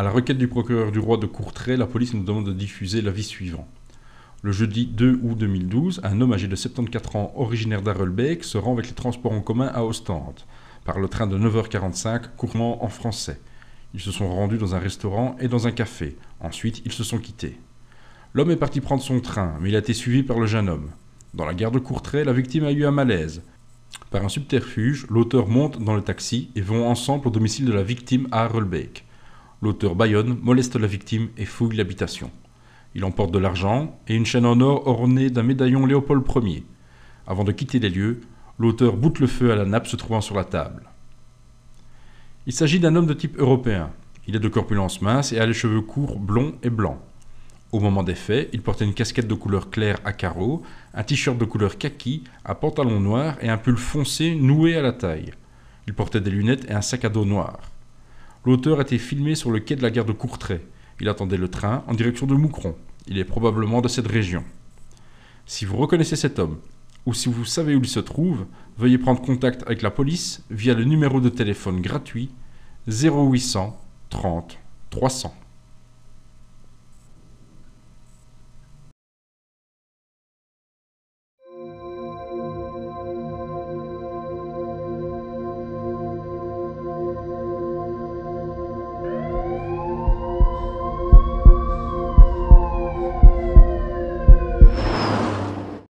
À la requête du procureur du roi de Courtrai, la police nous demande de diffuser l'avis suivant. Le jeudi 2 août 2012, un homme âgé de 74 ans, originaire d'Arelbeek, se rend avec les transports en commun à Ostende, par le train de 9h45, courant en français. Ils se sont rendus dans un restaurant et dans un café. Ensuite, ils se sont quittés. L'homme est parti prendre son train, mais il a été suivi par le jeune homme. Dans la gare de Courtrai, la victime a eu un malaise. Par un subterfuge, l'auteur monte dans le taxi et vont ensemble au domicile de la victime à Arelbeek l'auteur Bayonne moleste la victime et fouille l'habitation. Il emporte de l'argent et une chaîne en or ornée d'un médaillon Léopold Ier. Avant de quitter les lieux, l'auteur boute le feu à la nappe se trouvant sur la table. Il s'agit d'un homme de type européen. Il est de corpulence mince et a les cheveux courts, blonds et blancs. Au moment des faits, il portait une casquette de couleur claire à carreaux, un t-shirt de couleur kaki, un pantalon noir et un pull foncé noué à la taille. Il portait des lunettes et un sac à dos noir. L'auteur a été filmé sur le quai de la gare de Courtrai. Il attendait le train en direction de Moucron. Il est probablement de cette région. Si vous reconnaissez cet homme, ou si vous savez où il se trouve, veuillez prendre contact avec la police via le numéro de téléphone gratuit 0800 30 300.